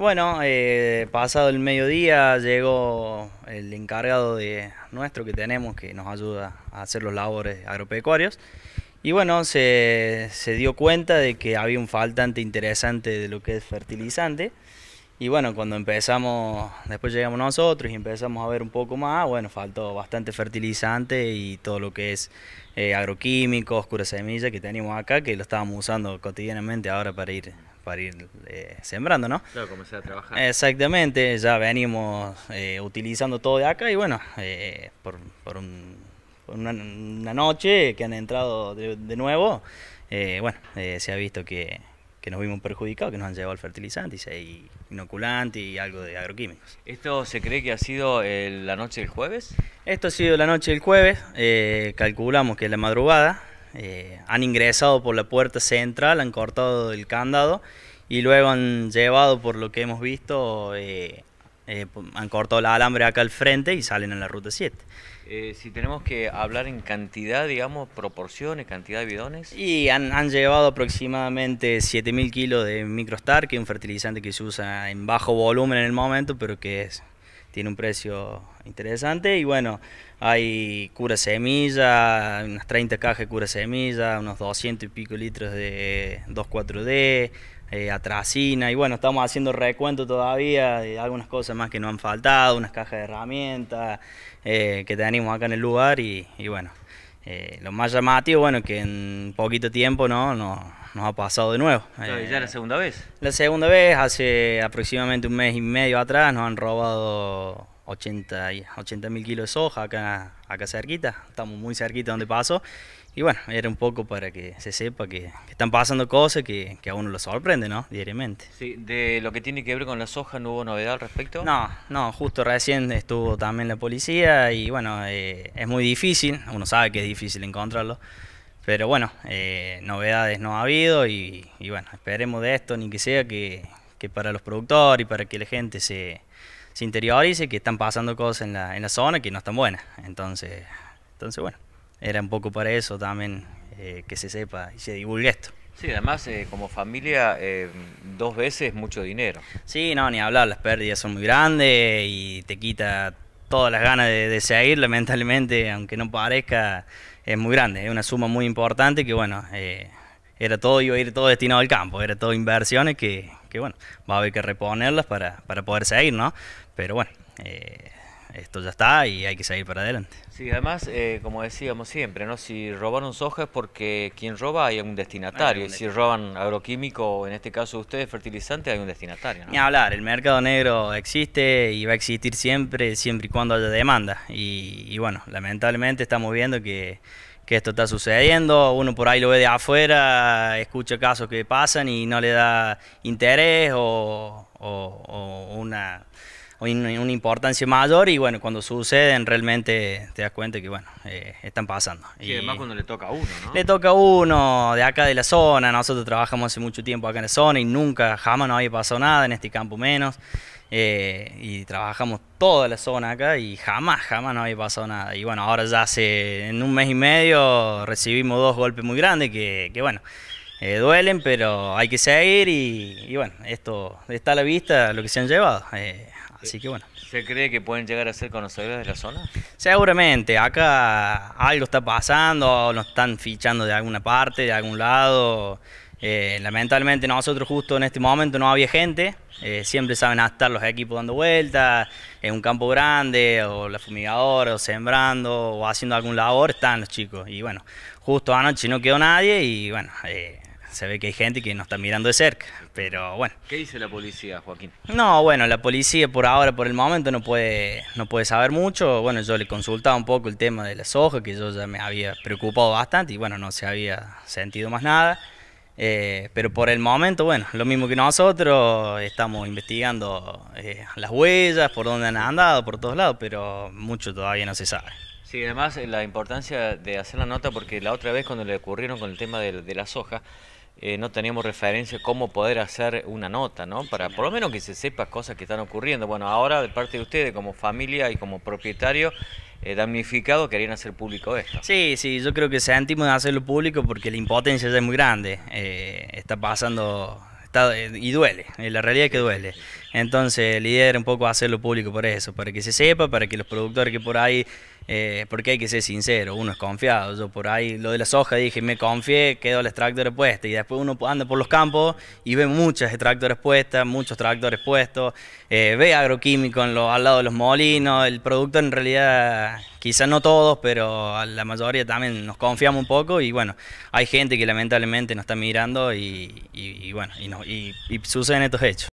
Bueno, eh, pasado el mediodía llegó el encargado de nuestro que tenemos, que nos ayuda a hacer los labores agropecuarios. Y bueno, se, dio cuenta de que había un faltante interesante de lo que es fertilizante. Y bueno, cuando empezamos, después llegamos nosotros y empezamos a ver un poco más, bueno, faltó bastante fertilizante y todo lo que es agroquímico, eh, agroquímicos, semillas semilla que tenemos acá, que lo estábamos usando cotidianamente ahora para ir para ir eh, sembrando, ¿no? Claro, comencé a trabajar. Exactamente, ya venimos eh, utilizando todo de acá y bueno, eh, por, una, noche que han entrado de, nuevo, bueno, se ha visto que, nos vimos perjudicados, que nos han llevado el fertilizante y inoculante y algo de agroquímicos. ¿Esto se cree que ha sido la noche del jueves? Esto ha sido la noche del jueves, calculamos que es la madrugada, eh, han ingresado por la puerta central, han cortado el candado y luego han llevado, por lo que hemos visto, eh, eh, han cortado el alambre acá al frente y salen a la ruta 7. si tenemos que hablar en cantidad, digamos, proporciones, cantidad de bidones. Y han, han llevado aproximadamente 7.000 kilos de Microstar, que es un fertilizante que se usa en bajo volumen en el momento, pero que es tiene un precio interesante. Y bueno, hay cura semilla, unas 30 cajas de cura semilla, unos 200 y pico litros de 2,4-D, eh, atracina. Y bueno, estamos haciendo recuento todavía de algunas cosas más que nos han faltado, unas cajas de herramientas eh, que tenemos acá en el lugar. Y, y bueno, eh, lo más llamativo, bueno, que en poquito tiempo, ¿no? no nos ha pasado de nuevo. Eh, ¿Ya la segunda vez? La segunda vez, hace aproximadamente un mes y medio atrás, nos han robado 80 mil kilos de soja acá, acá cerquita. Estamos muy cerquita donde pasó. Y bueno, era un poco para que se sepa que, están pasando cosas que, que, a uno lo sorprende, ¿no? Diariamente. Sí, de lo que tiene que ver con la soja, ¿no hubo novedad al respecto? No, no, justo recién estuvo también la policía y bueno, eh, es muy difícil, uno sabe que es difícil encontrarlo. Pero bueno, eh, novedades no ha habido y, bueno, esperemos de esto, ni que sea que, que, para los productores y para que la gente se, se interiorice que están pasando cosas en la, en la zona que no están buenas. Entonces, entonces bueno, era un poco para eso también eh, que se sepa y se divulgue esto. Sí, además eh, como familia dos veces mucho dinero. Sí, no, ni hablar, las pérdidas son muy grandes y te quita todas las ganas de, seguir, lamentablemente, aunque no parezca, es muy grande, es una suma muy importante que bueno, eh, era todo, iba a ir todo destinado al campo, era todo inversiones que, bueno, va a haber que reponerlas para, para poder seguir, ¿no? Pero bueno, eh, esto ya está y hay que seguir para adelante. Sí, además, eh, como decíamos siempre, ¿no? si robaron soja es porque quien roba hay un destinatario, y si roban agroquímico, en este caso ustedes, fertilizante, hay un destinatario. Ni hablar, el mercado negro existe y va a existir siempre, siempre y cuando haya demanda. Y, bueno, lamentablemente estamos viendo que esto está sucediendo, uno por ahí lo ve de afuera, escucha casos que pasan y no le da interés o una una, importancia mayor y bueno, cuando suceden realmente te das cuenta que bueno, eh, están pasando. y además cuando le toca a uno, ¿no? Le toca a uno de acá de la zona, nosotros trabajamos hace mucho tiempo acá en la zona y nunca, jamás no había pasado nada, en este campo menos. Eh, y trabajamos toda la zona acá y jamás, jamás no había pasado nada. Y bueno, ahora ya hace en un mes y medio recibimos dos golpes muy grandes que, bueno, eh, duelen, pero hay que seguir y, bueno, esto está a la vista lo que se han llevado. Eh, Así que bueno. ¿Se cree que pueden llegar a ser conocedores de la zona? Seguramente. Acá algo está pasando, nos están fichando de alguna parte, de algún lado. Eh, lamentablemente nosotros justo en este momento no había gente, eh, siempre saben estar los equipos dando vueltas, en un campo grande, o la fumigadora, o sembrando, o haciendo algún labor, están los chicos. Y bueno, justo anoche no quedó nadie y bueno, se ve que hay gente que nos está mirando de cerca, pero bueno. ¿Qué dice la policía, Joaquín? No, bueno, la policía por ahora, por el momento, no puede, no puede saber mucho. Bueno, yo le consultaba un poco el tema de la soja, que yo ya me había preocupado bastante y bueno, no se había sentido más nada. Eh, pero por el momento, bueno, lo mismo que nosotros, estamos investigando eh, las huellas, por dónde han andado, por todos lados, pero mucho todavía no se sabe. Sí, además la importancia de hacer la nota, porque la otra vez cuando le ocurrieron con el tema de, de la soja, eh, no teníamos referencia cómo poder hacer una nota, ¿no? Para por lo menos que se sepa cosas que están ocurriendo. Bueno, ahora de parte de ustedes como familia y como propietario eh, damnificado querían hacer público esto. Sí, sí, yo creo que sentimos de hacerlo público porque la impotencia ya es muy grande. Eh, está pasando está, y duele, la realidad es que duele. Entonces la idea era un poco hacerlo público por eso, para que se sepa, para que los productores que por ahí eh, porque hay que ser sincero, uno es confiado. Yo por ahí, lo de la soja, dije, me confié, quedó el extractor puesto. Y después uno anda por los campos y ve muchas extractores puestas, muchos tractores puestos, eh, ve agroquímico al lado de los molinos. El producto en realidad, quizás no todos, pero a la mayoría también nos confiamos un poco. Y bueno, hay gente que lamentablemente nos está mirando y, bueno, y suceden estos hechos.